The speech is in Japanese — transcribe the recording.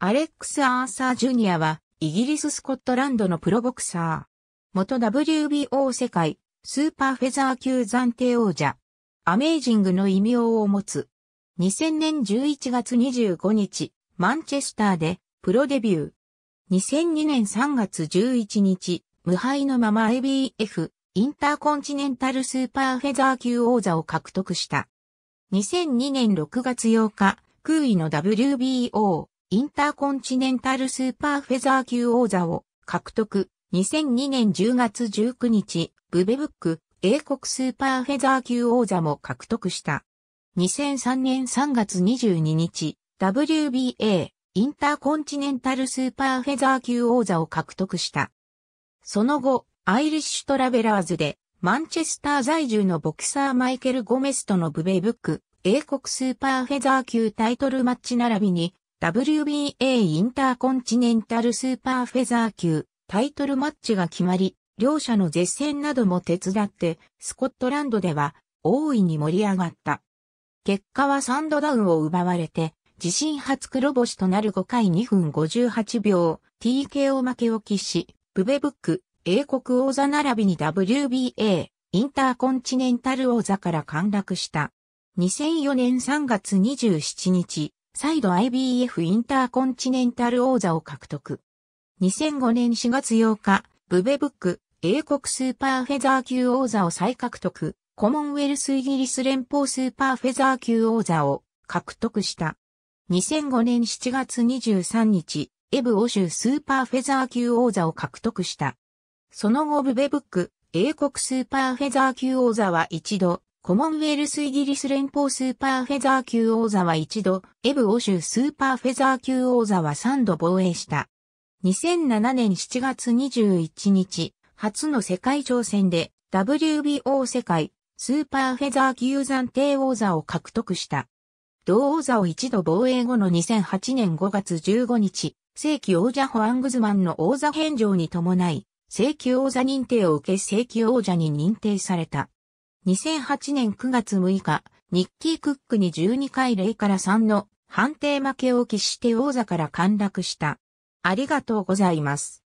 アレックス・アーサー・ジュニアは、イギリス・スコットランドのプロボクサー。元 WBO 世界、スーパーフェザー級暫定王者。アメージングの異名を持つ。2000年11月25日、マンチェスターで、プロデビュー。2002年3月11日、無敗のまま IBF、インターコンチネンタルスーパーフェザー級王座を獲得した。2002年6月8日、空位の WBO、インターコンチネンタルスーパーフェザー級王座を獲得。2002年10月19日、ブベブック、英国スーパーフェザー級王座も獲得した。2003年3月22日、WBA、インターコンチネンタルスーパーフェザー級王座を獲得した。その後、アイリッシュトラベラーズで、マンチェスター在住のボクサーマイケル・ゴメスとのブベブック、英国スーパーフェザー級タイトルマッチ並びに、WBA インターコンチネンタルスーパーフェザー級タイトルマッチが決まり、両者の絶戦なども手伝って、スコットランドでは大いに盛り上がった。結果は3度ダウンを奪われて、自身初黒星となる5回2分58秒、TKO 負けを喫し、ブベブック、英国王座並びに WBA、インターコンチネンタル王座から陥落した。2004年3月27日、再度 IBF インターコンチネンタル王座を獲得。2005年4月8日、ブベブック、英国スーパーフェザー級王座を再獲得、コモンウェルスイギリス連邦スーパーフェザー級王座を獲得した。2005年7月23日、エブ欧州スーパーフェザー級王座を獲得した。その後ブベブック、英国スーパーフェザー級王座は一度、コモンウェルスイギリス連邦スーパーフェザー級王座は一度、エブ欧州スーパーフェザー級王座は三度防衛した。2007年7月21日、初の世界挑戦で WBO 世界スーパーフェザー級暫定王座を獲得した。同王座を一度防衛後の2008年5月15日、正規王者ホアングズマンの王座返上に伴い、正規王座認定を受け正規王者に認定された。2008年9月6日、ニッキー・クックに12回0から3の判定負けを喫して王座から陥落した。ありがとうございます。